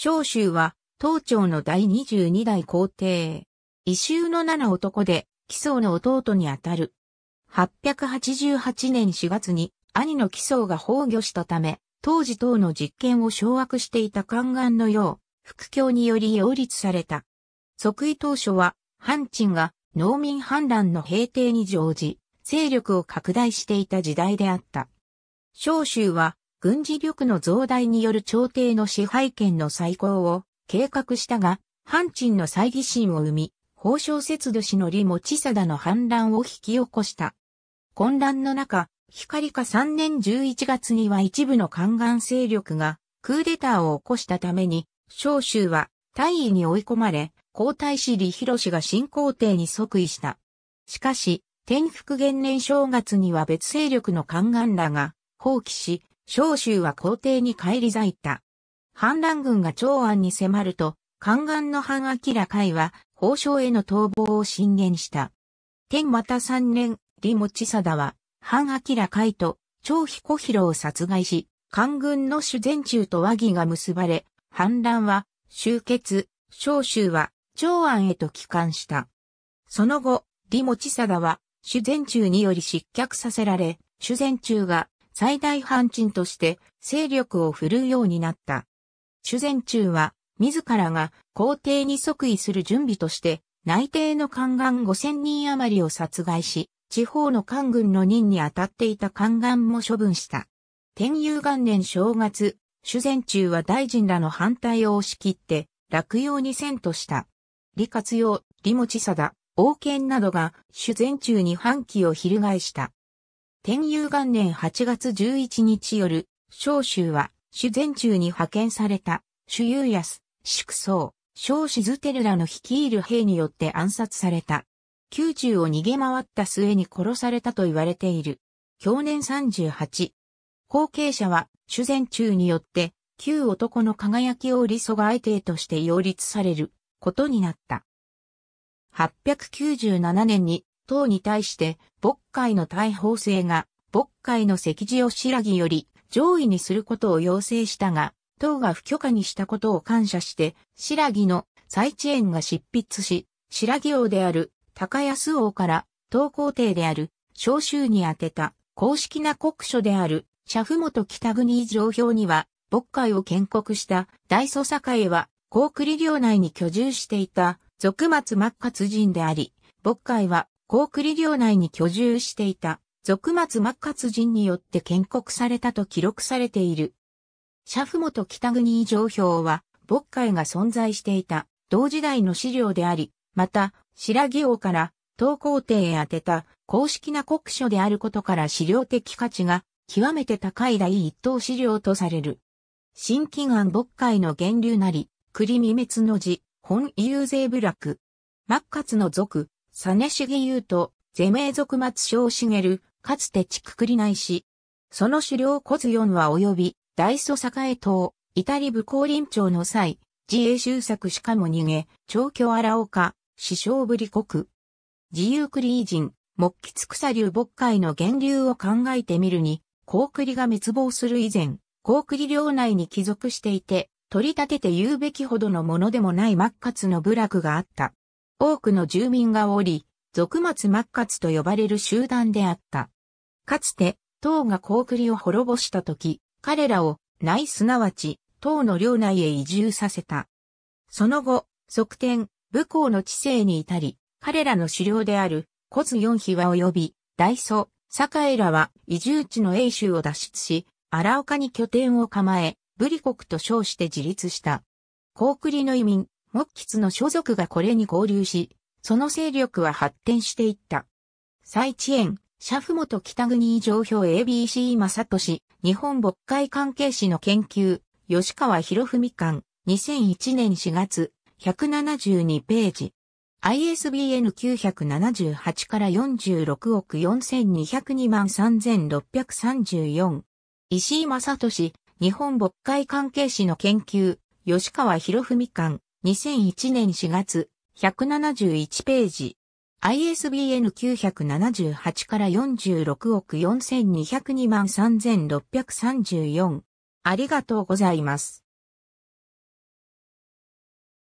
小州は、東朝の第22代皇帝。異州の七男で、奇宗の弟にあたる。888年4月に、兄の奇宗が崩御したため、当時党の実権を掌握していた宦官のよう、副教により擁立された。即位当初は、藩鎮が農民反乱の平定に乗じ、勢力を拡大していた時代であった。小州は軍事力の増大による朝廷の支配権の再興を計画したが、藩鎮の再疑心を生み、宝生節度氏の李持貞の反乱を引き起こした。混乱の中、光化3年11月には一部の宦官勢力がクーデターを起こしたために、召州は大尉に追い込まれ、皇太子李広氏が新皇帝に即位した。しかし、天福元年正月には別勢力の宦官らが放棄し、昭州は皇帝に返り咲いた。反乱軍が長安に迫ると、宦官の藩明海は、法相への逃亡を進言した。天また三年、李持貞は、藩明海と張彦広を殺害し、官軍の主前中と和議が結ばれ、反乱は終結、昭州は長安へと帰還した。その後、李持貞は、主前中により失脚させられ、主前中が最大藩鎮として勢力を振るうようになった。主前中は、自らが皇帝に即位する準備として、内定の宦官5000人余りを殺害し、地方の官軍の任に当たっていた宦官も処分した。天佑元年正月、主前中は大臣らの反対を押し切って、落葉に遷とした。李活用、李持貞、王権などが主前中に反旗を翻した。天佑元年8月11日夜、昭州は、主前中に派遣された、主有安、祝宗、小志ズテルらの率いる兵によって暗殺された。宮中を逃げ回った末に殺されたと言われている。去年38。後継者は、主前中によって、旧男の輝きを理想が相手として擁立されることになった。897年に党に対して、牧会の大法制が、牧会の席次を白木より上位にすることを要請したが、党が不許可にしたことを感謝して、白木の再遅延が執筆し、白木王である高安王から東皇帝である召集に宛てた公式な国書である社父元北国上表には、牧会を建国した大祖坂へは、高栗領内に居住していた俗末末活人であり、牧会は高栗領内に居住していた、俗松末活人によって建国されたと記録されている。シ元北国上表は、牧会が存在していた、同時代の資料であり、また、白木王から、東皇帝へ宛てた、公式な国書であることから資料的価値が、極めて高い第一等資料とされる。新祈願牧会の源流なり、栗未滅の字、本遊勢部落。末活の族、サネシゲユート、ゼメイ族松正茂、かつて地区くりないし、その狩猟小ヨ四は及び、大祖栄島、イタリブ降臨町の際、自衛修作しかも逃げ、長居荒岡、師匠ぶり国。自由クリー人、木吉草流牧海の源流を考えてみるに、高リが滅亡する以前、高リ領内に帰属していて、取り立てて言うべきほどのものでもない末活の部落があった。多くの住民がおり、俗末末活と呼ばれる集団であった。かつて、唐が高栗を滅ぼした時、彼らを内すなわち唐の領内へ移住させた。その後、側転、武功の知性に至り、彼らの狩猟である、小津四妃は及び、大祖、栄らは移住地の英州を脱出し、荒岡に拠点を構え、ブリ国と称して自立した。高栗の移民、モッキツの所属がこれに合流し、その勢力は発展していった。最遅延、シャフモト北国上表 ABC 正俊、日本牧会関係史の研究、吉川博文館、2001年4月、172ページ。ISBN 978から46億4202万3634。石井正俊、日本牧会関係史の研究、吉川博文館、2001年4月、171ページ。ISBN 978から46億4202万3634。ありがとうございます。